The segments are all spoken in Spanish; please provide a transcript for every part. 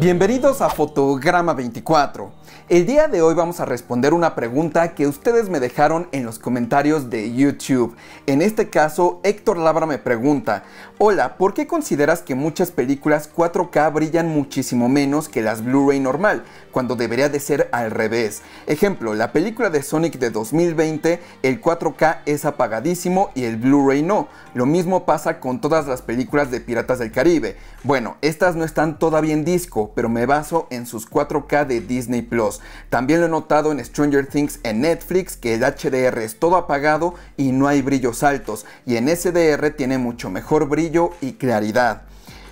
Bienvenidos a Fotograma 24. El día de hoy vamos a responder una pregunta que ustedes me dejaron en los comentarios de YouTube. En este caso, Héctor Labra me pregunta, Hola, ¿por qué consideras que muchas películas 4K brillan muchísimo menos que las Blu-ray normal, cuando debería de ser al revés? Ejemplo, la película de Sonic de 2020, el 4K es apagadísimo y el Blu-ray no. Lo mismo pasa con todas las películas de Piratas del Caribe. Bueno, estas no están todavía en disco, pero me baso en sus 4K de Disney Plus. También lo he notado en Stranger Things en Netflix, que el HDR es todo apagado y no hay brillos altos, y en SDR tiene mucho mejor brillo y claridad.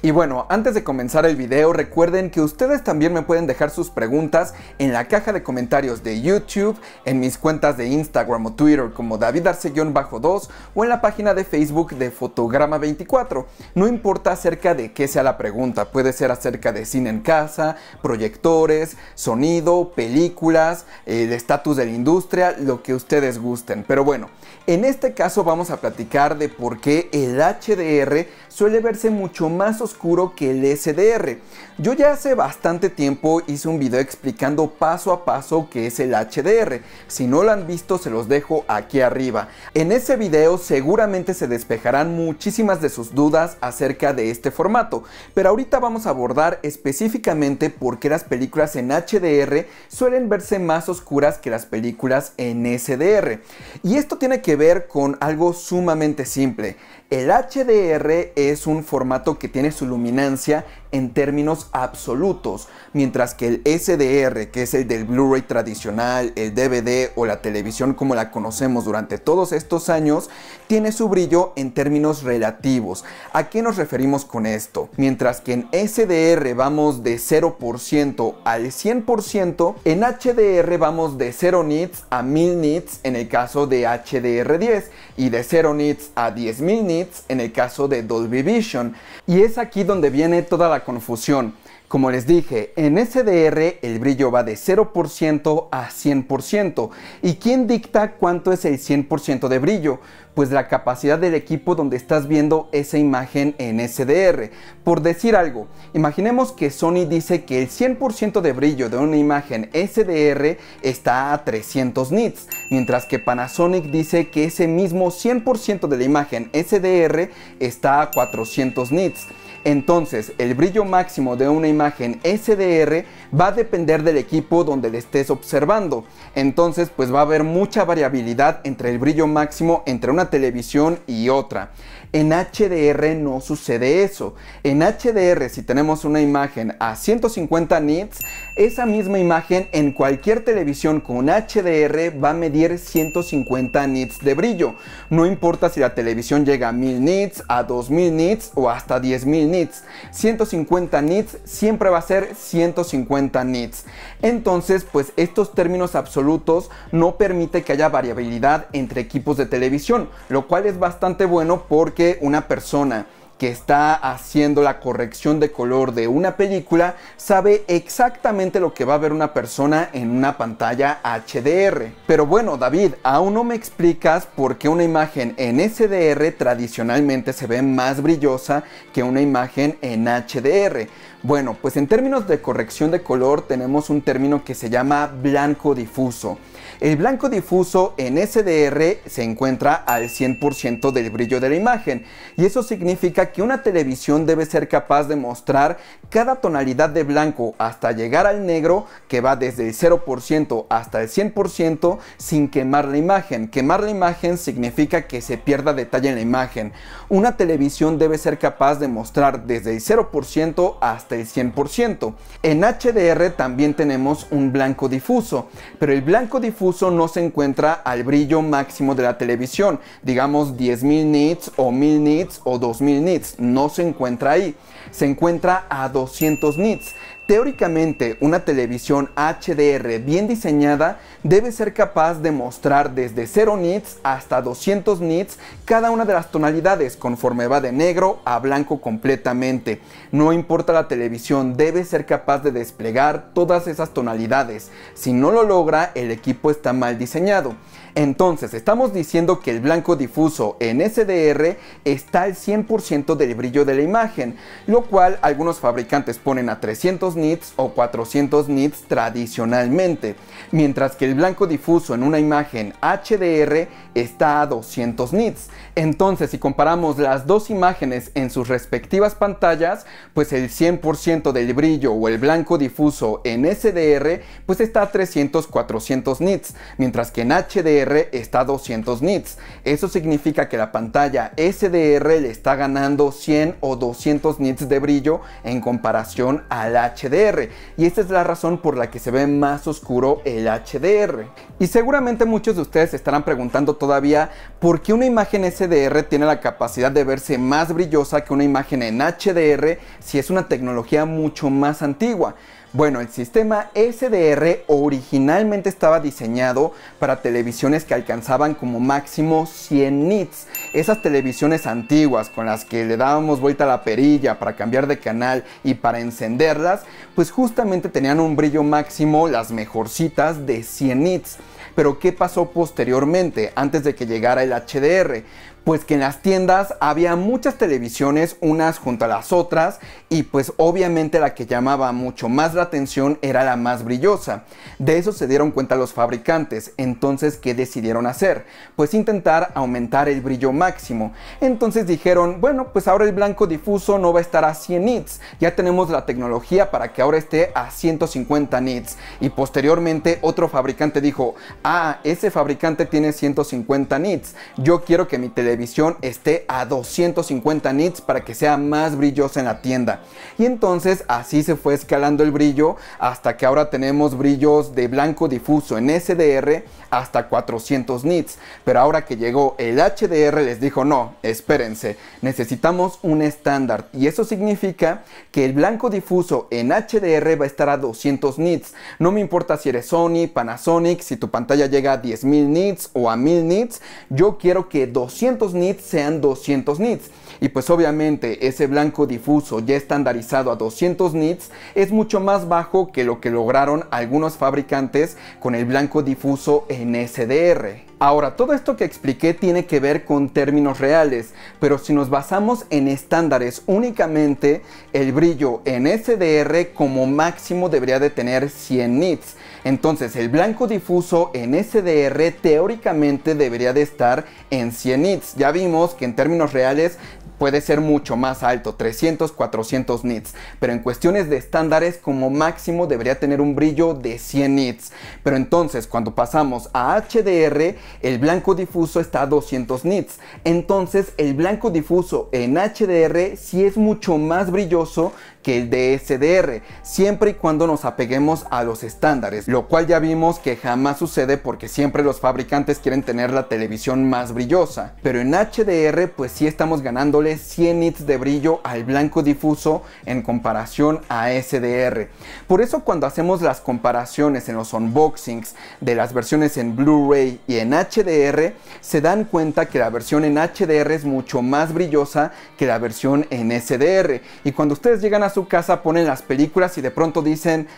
Y bueno, antes de comenzar el video recuerden que ustedes también me pueden dejar sus preguntas en la caja de comentarios de YouTube, en mis cuentas de Instagram o Twitter como David bajo 2 o en la página de Facebook de Fotograma24. No importa acerca de qué sea la pregunta, puede ser acerca de cine en casa, proyectores, sonido, películas, el estatus de la industria, lo que ustedes gusten. Pero bueno, en este caso vamos a platicar de por qué el HDR suele verse mucho más oscuro que el SDR. Yo ya hace bastante tiempo hice un video explicando paso a paso qué es el HDR. Si no lo han visto se los dejo aquí arriba. En ese video seguramente se despejarán muchísimas de sus dudas acerca de este formato, pero ahorita vamos a abordar específicamente por qué las películas en HDR suelen verse más oscuras que las películas en SDR. Y esto tiene que ver con algo sumamente simple. El HDR es un formato que tiene su luminancia en términos absolutos, mientras que el SDR, que es el del Blu-ray tradicional, el DVD o la televisión como la conocemos durante todos estos años, tiene su brillo en términos relativos. ¿A qué nos referimos con esto? Mientras que en SDR vamos de 0% al 100%, en HDR vamos de 0 nits a 1000 nits en el caso de HDR10 y de 0 nits a 10000 nits en el caso de Dolby Vision. Y es aquí donde viene toda la confusión. Como les dije, en SDR el brillo va de 0% a 100%. ¿Y quién dicta cuánto es el 100% de brillo? pues la capacidad del equipo donde estás viendo esa imagen en SDR. Por decir algo, imaginemos que Sony dice que el 100% de brillo de una imagen SDR está a 300 nits, mientras que Panasonic dice que ese mismo 100% de la imagen SDR está a 400 nits. Entonces, el brillo máximo de una imagen SDR va a depender del equipo donde le estés observando. Entonces, pues va a haber mucha variabilidad entre el brillo máximo entre una televisión y otra. En HDR no sucede eso. En HDR, si tenemos una imagen a 150 nits, esa misma imagen en cualquier televisión con HDR va a medir 150 nits de brillo. No importa si la televisión llega a 1000 nits, a 2000 nits o hasta 10000 nits. 150 nits siempre va a ser 150 nits. Entonces, pues estos términos absolutos no permite que haya variabilidad entre equipos de televisión, lo cual es bastante bueno porque una persona que está haciendo la corrección de color de una película sabe exactamente lo que va a ver una persona en una pantalla HDR. Pero bueno, David, aún no me explicas por qué una imagen en SDR tradicionalmente se ve más brillosa que una imagen en HDR. Bueno, pues en términos de corrección de color tenemos un término que se llama blanco difuso. El blanco difuso en SDR se encuentra al 100% del brillo de la imagen y eso significa que una televisión debe ser capaz de mostrar cada tonalidad de blanco hasta llegar al negro que va desde el 0% hasta el 100% sin quemar la imagen. Quemar la imagen significa que se pierda detalle en la imagen. Una televisión debe ser capaz de mostrar desde el 0% hasta el 100%. En HDR también tenemos un blanco difuso, pero el blanco difuso no se encuentra al brillo máximo de la televisión, digamos 10.000 nits o 1.000 nits o 2.000 nits, no se encuentra ahí, se encuentra a 200 nits Teóricamente, una televisión HDR bien diseñada debe ser capaz de mostrar desde 0 nits hasta 200 nits cada una de las tonalidades conforme va de negro a blanco completamente. No importa la televisión, debe ser capaz de desplegar todas esas tonalidades. Si no lo logra, el equipo está mal diseñado. Entonces, estamos diciendo que el blanco difuso en SDR está al 100% del brillo de la imagen, lo cual algunos fabricantes ponen a 300 nits o 400 nits tradicionalmente, mientras que el blanco difuso en una imagen HDR está a 200 nits. Entonces, si comparamos las dos imágenes en sus respectivas pantallas, pues el 100% del brillo o el blanco difuso en SDR pues está a 300-400 nits, mientras que en HDR está a 200 nits. Eso significa que la pantalla SDR le está ganando 100 o 200 nits de brillo en comparación al HDR. Y esta es la razón por la que se ve más oscuro el HDR. Y seguramente muchos de ustedes estarán preguntando todavía por qué una imagen SDR tiene la capacidad de verse más brillosa que una imagen en HDR si es una tecnología mucho más antigua. Bueno, el sistema SDR originalmente estaba diseñado para televisiones que alcanzaban como máximo 100 nits. Esas televisiones antiguas con las que le dábamos vuelta a la perilla para cambiar de canal y para encenderlas, pues justamente tenían un brillo máximo las mejorcitas de 100 nits. Pero ¿qué pasó posteriormente, antes de que llegara el HDR? pues que en las tiendas había muchas televisiones unas junto a las otras y pues obviamente la que llamaba mucho más la atención era la más brillosa. De eso se dieron cuenta los fabricantes, entonces ¿qué decidieron hacer? Pues intentar aumentar el brillo máximo. Entonces dijeron, bueno, pues ahora el blanco difuso no va a estar a 100 nits, ya tenemos la tecnología para que ahora esté a 150 nits. Y posteriormente otro fabricante dijo, ah, ese fabricante tiene 150 nits, yo quiero que mi televisión esté a 250 nits para que sea más brilloso en la tienda. Y entonces así se fue escalando el brillo hasta que ahora tenemos brillos de blanco difuso en SDR hasta 400 nits. Pero ahora que llegó el HDR les dijo no, espérense, necesitamos un estándar. Y eso significa que el blanco difuso en HDR va a estar a 200 nits. No me importa si eres Sony, Panasonic, si tu pantalla llega a 10.000 nits o a 1000 nits, yo quiero que 200 nits sean 200 nits. Y pues obviamente ese blanco difuso ya estandarizado a 200 nits es mucho más bajo que lo que lograron algunos fabricantes con el blanco difuso en SDR. Ahora, todo esto que expliqué tiene que ver con términos reales, pero si nos basamos en estándares únicamente, el brillo en SDR como máximo debería de tener 100 nits, entonces el blanco difuso en SDR teóricamente debería de estar en 100 nits. Ya vimos que en términos reales puede ser mucho más alto, 300, 400 nits, pero en cuestiones de estándares como máximo debería tener un brillo de 100 nits. Pero entonces cuando pasamos a HDR, el blanco difuso está a 200 nits. Entonces el blanco difuso en HDR si es mucho más brilloso que el sdr siempre y cuando nos apeguemos a los estándares, lo cual ya vimos que jamás sucede porque siempre los fabricantes quieren tener la televisión más brillosa. Pero en HDR pues sí estamos ganándole 100 nits de brillo al blanco difuso en comparación a SDR. Por eso cuando hacemos las comparaciones en los unboxings de las versiones en Blu-ray y en HDR, se dan cuenta que la versión en HDR es mucho más brillosa que la versión en SDR. Y cuando ustedes llegan a su casa, ponen las películas y de pronto dicen,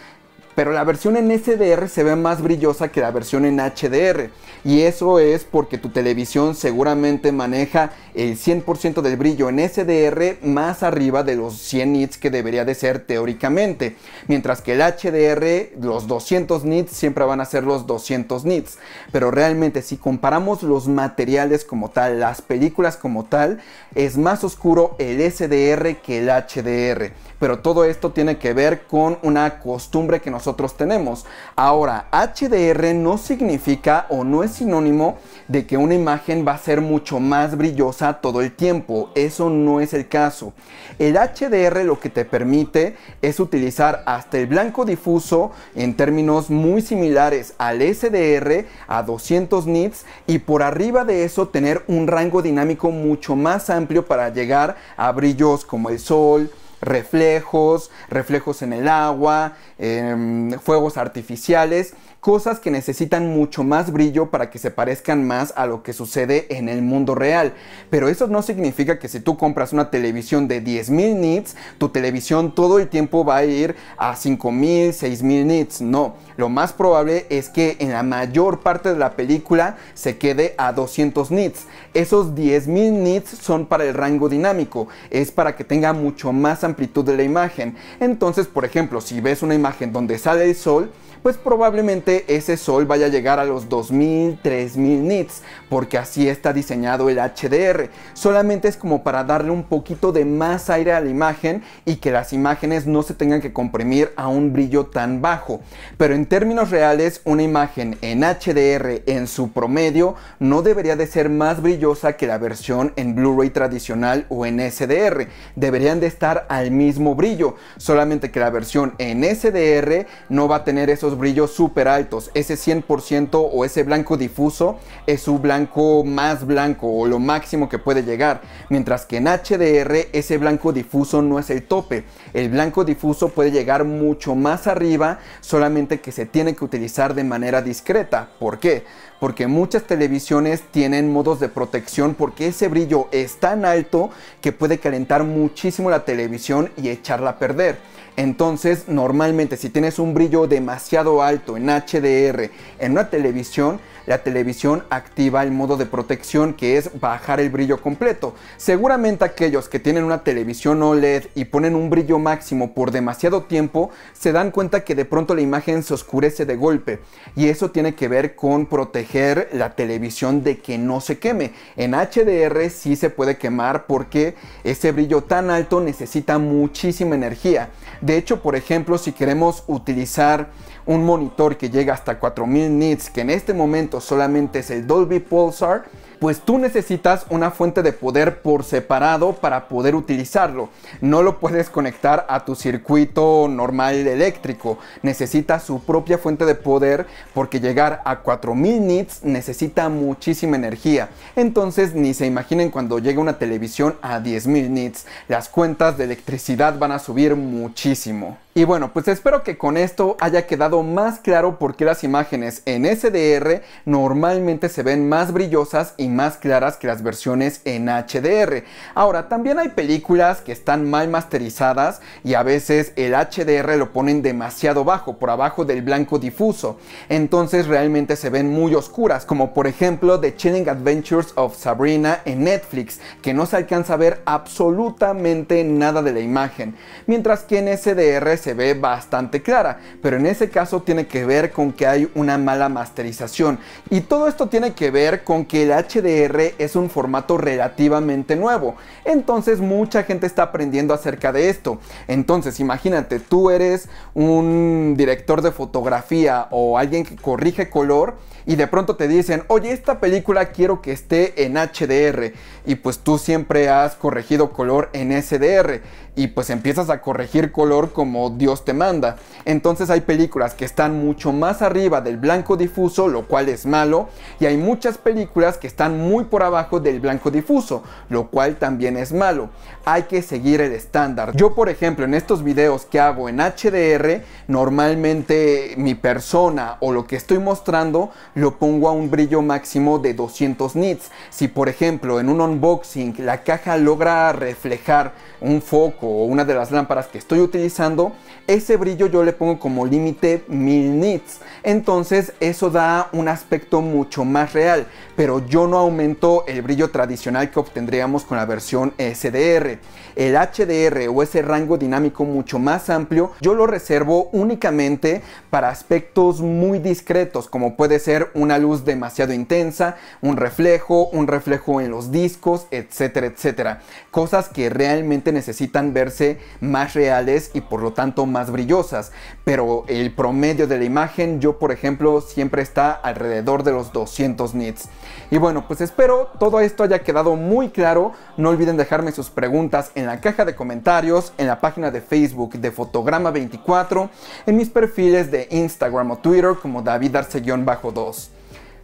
pero la versión en SDR se ve más brillosa que la versión en HDR y eso es porque tu televisión seguramente maneja el 100% del brillo en SDR más arriba de los 100 nits que debería de ser teóricamente, mientras que el HDR los 200 nits siempre van a ser los 200 nits, pero realmente si comparamos los materiales como tal, las películas como tal, es más oscuro el SDR que el HDR, pero todo esto tiene que ver con una costumbre que nosotros tenemos. Ahora, HDR no significa o no es sinónimo de que una imagen va a ser mucho más brillosa todo el tiempo. Eso no es el caso. El HDR lo que te permite es utilizar hasta el blanco difuso en términos muy similares al SDR a 200 nits y por arriba de eso tener un rango dinámico mucho más amplio para llegar a brillos como el sol, reflejos, reflejos en el agua, em, fuegos artificiales cosas que necesitan mucho más brillo para que se parezcan más a lo que sucede en el mundo real. Pero eso no significa que si tú compras una televisión de 10.000 nits, tu televisión todo el tiempo va a ir a 5.000, 6.000 nits. No, lo más probable es que en la mayor parte de la película se quede a 200 nits. Esos 10.000 nits son para el rango dinámico, es para que tenga mucho más amplitud de la imagen. Entonces, por ejemplo, si ves una imagen donde sale el sol, pues probablemente ese sol vaya a llegar a los 2000, 3000 nits, porque así está diseñado el HDR. Solamente es como para darle un poquito de más aire a la imagen y que las imágenes no se tengan que comprimir a un brillo tan bajo. Pero en términos reales, una imagen en HDR en su promedio no debería de ser más brillosa que la versión en Blu-ray tradicional o en SDR. Deberían de estar al mismo brillo, solamente que la versión en SDR no va a tener esos brillos súper altos. Ese 100% o ese blanco difuso es su blanco más blanco o lo máximo que puede llegar. Mientras que en HDR ese blanco difuso no es el tope. El blanco difuso puede llegar mucho más arriba, solamente que se tiene que utilizar de manera discreta. ¿Por qué? Porque muchas televisiones tienen modos de protección porque ese brillo es tan alto que puede calentar muchísimo la televisión y echarla a perder. Entonces, normalmente si tienes un brillo demasiado alto, en HDR, en una televisión, la televisión activa el modo de protección que es bajar el brillo completo. Seguramente aquellos que tienen una televisión OLED y ponen un brillo máximo por demasiado tiempo se dan cuenta que de pronto la imagen se oscurece de golpe y eso tiene que ver con proteger la televisión de que no se queme. En HDR sí se puede quemar porque ese brillo tan alto necesita muchísima energía. De hecho, por ejemplo, si queremos utilizar un monitor que llega hasta 4000 nits, que en este momento solamente es el Dolby Pulsar, pues tú necesitas una fuente de poder por separado para poder utilizarlo. No lo puedes conectar a tu circuito normal eléctrico. Necesita su propia fuente de poder porque llegar a 4000 nits necesita muchísima energía. Entonces ni se imaginen cuando llegue una televisión a 10000 nits. Las cuentas de electricidad van a subir muchísimo. Y bueno, pues espero que con esto haya quedado más claro por qué las imágenes en SDR normalmente se ven más brillosas y más claras que las versiones en HDR. Ahora, también hay películas que están mal masterizadas y a veces el HDR lo ponen demasiado bajo, por abajo del blanco difuso. Entonces realmente se ven muy oscuras, como por ejemplo The Chilling Adventures of Sabrina en Netflix, que no se alcanza a ver absolutamente nada de la imagen, mientras que en SDR se ve bastante clara, pero en ese caso tiene que ver con que hay una mala masterización. Y todo esto tiene que ver con que el HDR es un formato relativamente nuevo, entonces mucha gente está aprendiendo acerca de esto. Entonces imagínate, tú eres un director de fotografía o alguien que corrige color y de pronto te dicen, oye, esta película quiero que esté en HDR y pues tú siempre has corregido color en SDR y pues empiezas a corregir color como Dios te manda. Entonces hay películas que están mucho más arriba del blanco difuso, lo cual es malo, y hay muchas películas que están muy por abajo del blanco difuso, lo cual también es malo. Hay que seguir el estándar. Yo, por ejemplo, en estos videos que hago en HDR, normalmente mi persona o lo que estoy mostrando lo pongo a un brillo máximo de 200 nits. Si, por ejemplo, en un unboxing la caja logra reflejar un foco o una de las lámparas que estoy utilizando, ese brillo yo le pongo como límite 1000 nits. Entonces eso da un aspecto mucho más real, pero yo no aumento el brillo tradicional que obtendríamos con la versión SDR. El HDR o ese rango dinámico mucho más amplio, yo lo reservo únicamente para aspectos muy discretos, como puede ser una luz demasiado intensa, un reflejo, un reflejo en los discos, etcétera, etcétera. Cosas que realmente necesitan verse más reales y por lo tanto más brillosas, pero el promedio de la imagen yo por ejemplo siempre está alrededor de los 200 nits. Y bueno, pues espero todo esto haya quedado muy claro, no olviden dejarme sus preguntas en la caja de comentarios, en la página de Facebook de Fotograma24, en mis perfiles de Instagram o Twitter como David Arce-2.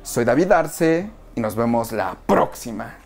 Soy David Arce y nos vemos la próxima.